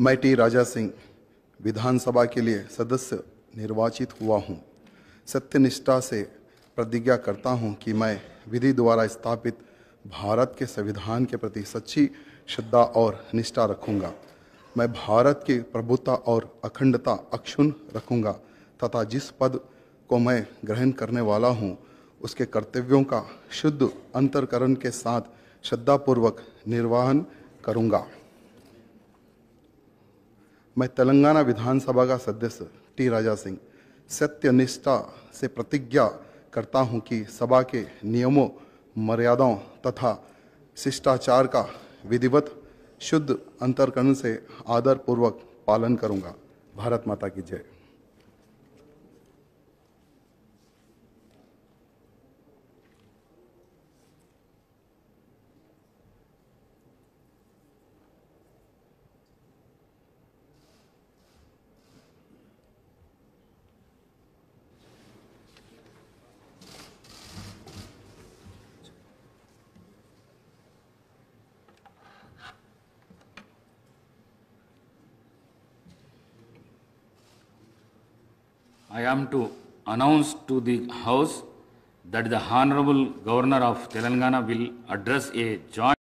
मैं टी राजा सिंह विधानसभा के लिए सदस्य निर्वाचित हुआ हूँ सत्यनिष्ठा से प्रतिज्ञा करता हूँ कि मैं विधि द्वारा स्थापित भारत के संविधान के प्रति सच्ची श्रद्धा और निष्ठा रखूँगा मैं भारत की प्रभुता और अखंडता अक्षुण रखूँगा तथा जिस पद को मैं ग्रहण करने वाला हूँ उसके कर्तव्यों का शुद्ध अंतरकरण के साथ श्रद्धापूर्वक निर्वाहन करूँगा मैं तेलंगाना विधानसभा का सदस्य टी राजा सिंह सत्य निष्ठा से प्रतिज्ञा करता हूं कि सभा के नियमों मर्यादाओं तथा शिष्टाचार का विधिवत शुद्ध अंतरकरण से आदरपूर्वक पालन करूंगा भारत माता की जय I am to announce to the House that the Honorable Governor of Telangana will address a joint